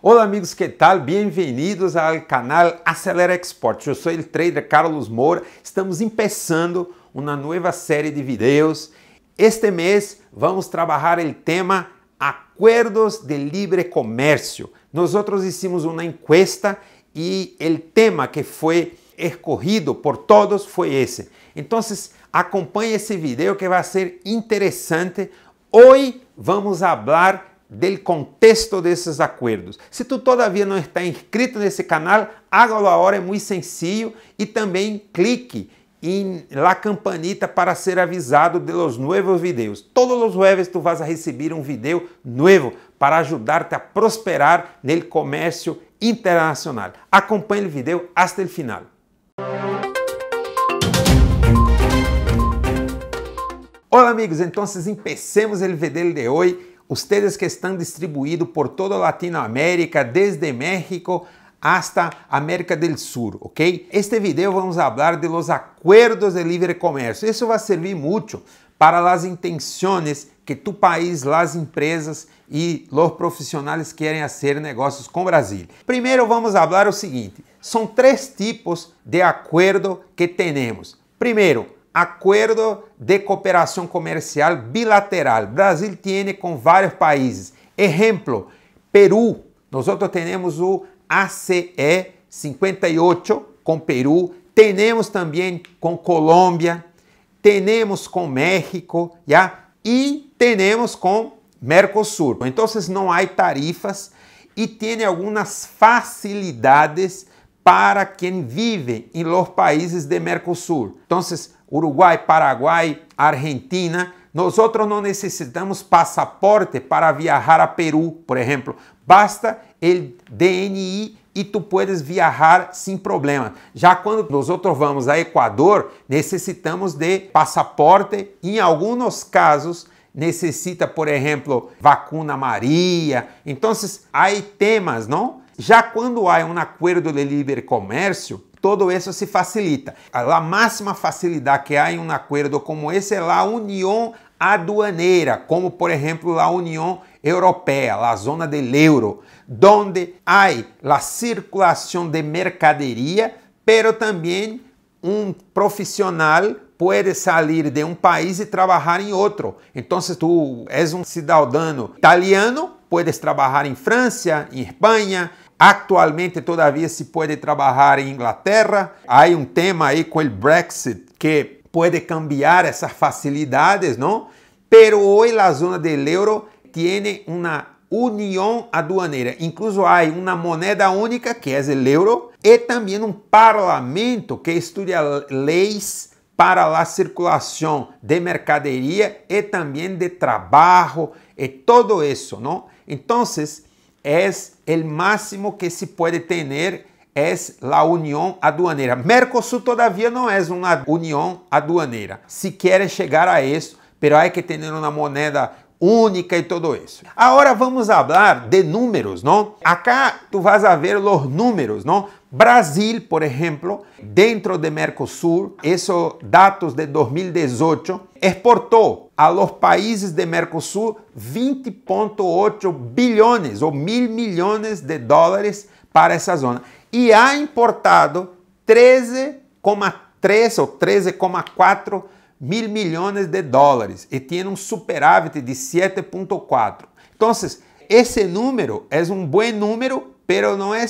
Olá amigos, que tal? Bem-vindos ao canal Acelera Export. Eu sou o trader Carlos Moura. Estamos começando uma nova série de vídeos. Este mês vamos trabalhar o tema Acordos de Livre Comércio. Nós outros hicimos uma encuesta e o tema que foi escorrido por todos foi esse. Então, acompanhe esse vídeo que vai ser interessante. Hoje vamos falar del contexto desses acordos. Se tu todavia não está inscrito nesse canal, hágalo agora, é muito sencillo e também clique em la campanita para ser avisado de los nuevos vídeos. Todos os jueves tu vas a receber um vídeo novo para ajudar-te a prosperar no comércio internacional. Acompanhe o vídeo até o final. Olá amigos, então empecemos o vídeo de hoje ustedes que estão distribuídos por toda a Latinoamérica, desde México hasta América do Sul, ok? Este vídeo vamos falar de los acuerdos de livre comércio. Isso vai servir muito para as intenções que tu país, as empresas e os profissionais querem fazer negócios com Brasil. Primeiro vamos falar o seguinte: são três tipos de acordo que temos. Primeiro, Acordo de cooperação comercial bilateral. Brasil tem com vários países. Exemplo, Peru. Nós temos o ACE 58 com Peru. Temos também com Colômbia. Temos com México, já? E temos com Mercosul. Então, não há tarifas e tem algumas facilidades para quem vive em los países de Mercosul. Então, Uruguai, Paraguai, Argentina. outros não necessitamos passaporte para viajar a Peru, por exemplo. Basta o DNI e tu puedes viajar sem problema. Já quando nós outros vamos a Equador, necessitamos de passaporte. Em alguns casos, necessita, por exemplo, vacuna Maria. Então, há temas, não? Já quando há um acordo de livre comércio, todo isso se facilita. A máxima facilidade que há em um acordo como esse é a união aduaneira, como por exemplo a União Europeia, a zona do euro, onde há a circulação de mercadoria, pero também um profissional pode sair de um país e trabalhar em outro. Então, se tu és um cidadão italiano, podes trabalhar em França, em Espanha, Actualmente, todavia, se pode trabalhar em Inglaterra. Há um tema aí com o Brexit que pode cambiar essas facilidades, não? Pero hoje a zona do euro tem uma união aduaneira. Incluso há uma moneda única, que é o euro, e também um parlamento que estuda leis para a circulação de mercadoria e também de trabalho e todo isso, não? Então, es el máximo que se pode ter é a união aduaneira. Mercosul, todavia, não é uma união aduaneira. Se querem chegar a isso, pero hay que ter uma moneda única e todo isso. Agora vamos falar de números, não? Acá tu vas a ver os números, não? Brasil, por exemplo, dentro de Mercosul, esses dados de 2018, exportou a los países de Mercosul 20,8 bilhões ou mil milhões de dólares para essa zona. E há importado 13,3 ou 13,4 mil milhões de dólares e tem um superávit de 7,4. Então, esse número é um bom número, pero não é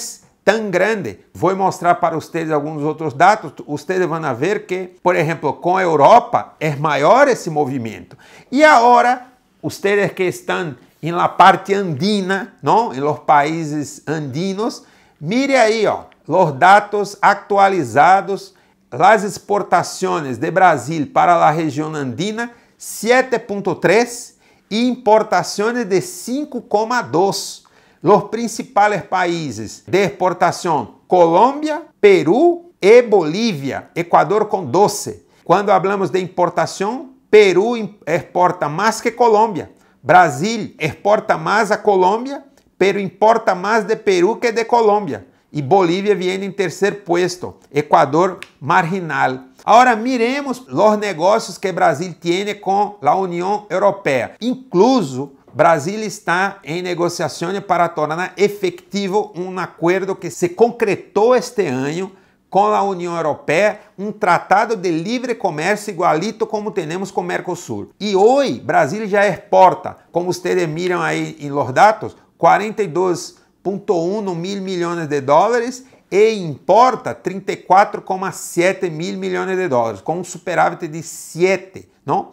tão grande. Vou mostrar para vocês alguns outros dados. Vocês vão ver que, por exemplo, com a Europa é maior esse movimento. E agora, vocês que estão em la parte andina, não? Em los países andinos, mire aí, ó, los dados atualizados, las exportações de Brasil para a região andina 7.3 e importações de 5,2 Los principales países de exportação: Colômbia, Peru e Bolívia. Equador com 12. Quando hablamos de importação, Peru exporta mais que Colômbia. Brasil exporta mais a Colômbia, pero importa mais de Peru que de Colômbia. E Bolívia vem em terceiro puesto, Equador marginal. Agora miremos os negócios que Brasil tem com a União Europeia, incluso Brasil está em negociações para tornar efetivo um acordo que se concretou este ano com a União Europeia, um tratado de livre comércio igualito como temos com o Mercosul. E hoje, Brasil já exporta, é como vocês miram aí em los dados, 42,1 mil milhões de dólares e importa 34,7 mil milhões de dólares, com um superávit de 7, não?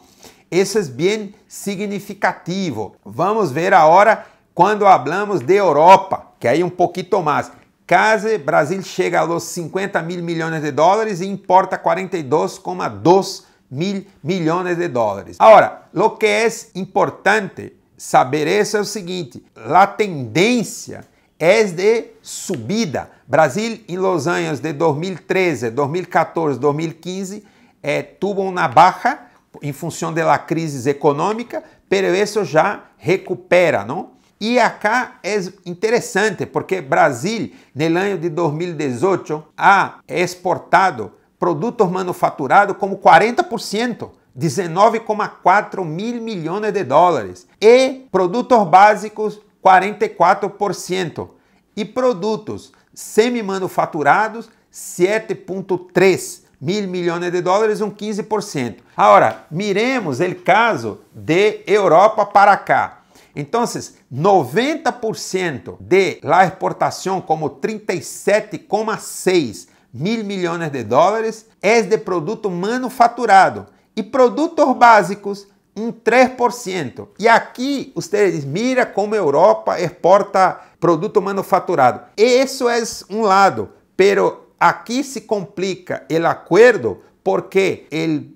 Isso é bem significativo. Vamos ver agora quando hablamos de Europa, que aí um pouquinho mais. Case Brasil chega aos 50 mil milhões de dólares e importa 42,2 mil milhões de dólares. Agora, o que é importante saber isso é o seguinte: a tendência é de subida. Brasil, em los anos de 2013, 2014, 2015, é, tuvo uma baixa em função da crise econômica, pero isso já recupera, não? E acá é interessante, porque Brasil, no ano de 2018, ha exportado produtos manufaturados como 40%, 19,4 mil milhões de dólares, e produtos básicos, 44%, e produtos semi-manufaturados, 7,3% mil milhões de dólares, um 15%. Agora, miremos o caso de Europa para cá. Então, 90% de la exportação, como 37,6 mil milhões de dólares, é de produto manufaturado. E produtos básicos, um 3%. E aqui vocês mira como a Europa exporta produto manufaturado. Isso é um lado, pero Aqui se complica o acordo porque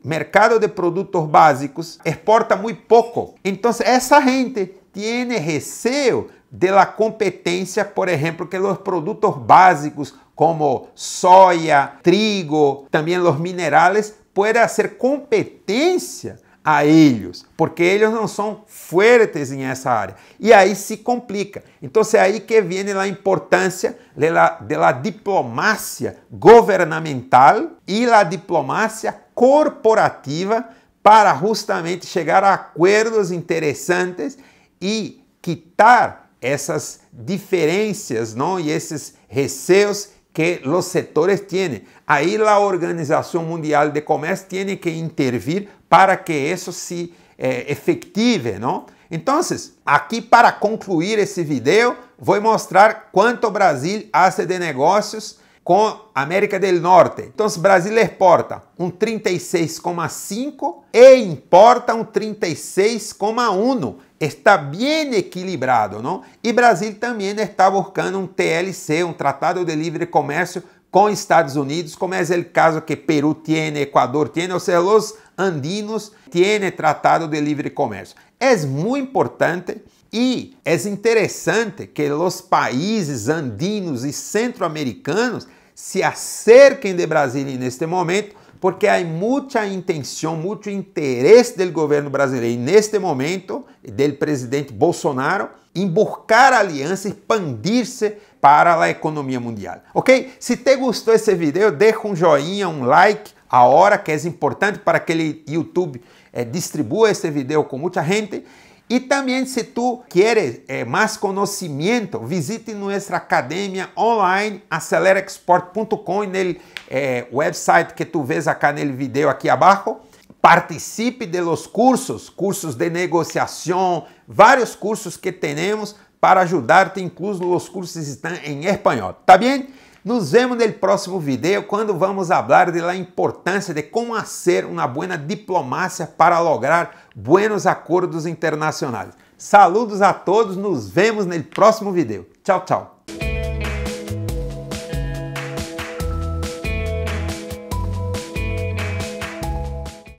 o mercado de produtos básicos exporta muito pouco. Então essa gente tem receio da competência, por exemplo, que os produtos básicos como soja, trigo, também os minerais, podem ser competência a eles, porque eles não são fuertes em essa área. E aí se complica. Então é aí que vem a importância da diplomacia governamental e da diplomacia corporativa para justamente chegar a acordos interessantes e quitar essas diferenças não? e esses receios que los sectores tienen. Ahí la Organización Mundial de Comercio tiene que intervir para que eso se eh, efective, ¿no? Entonces, aqui para concluir esse vídeo, vou mostrar quanto o Brasil hace de negócios com América do Norte. Então, o Brasil exporta um 36,5 e importa um 36,1. Está bem equilibrado, não? E Brasil também está buscando um TLC, um Tratado de Livre Comércio com Estados Unidos, como é o caso que Peru tem, Equador tem, ou seja, os andinos têm Tratado de Livre Comércio. É muito importante e é interessante que os países andinos e centro-americanos se acerquem de Brasília neste momento, porque há muita intenção, muito interesse do governo brasileiro neste momento, do presidente Bolsonaro, em buscar aliança expandir-se para a economia mundial. Ok? Se te gostou esse vídeo, deixa um joinha, um like, a hora que é importante para que o YouTube eh, distribua esse vídeo com muita gente. E também se tu queres eh, conhecimento, conocimiento, visite nossa academia online acelerexport.com no eh, é, website que tu vês acá no vídeo aqui abaixo. Participe de los cursos, cursos de negociação, vários cursos que temos para ajudar-te, incluso os cursos estão em espanhol, tá bem? Nos vemos no próximo vídeo quando vamos falar da importância de como fazer uma boa diplomacia para lograr buenos acordos internacionais. Saludos a todos, nos vemos no próximo vídeo. Tchau, tchau.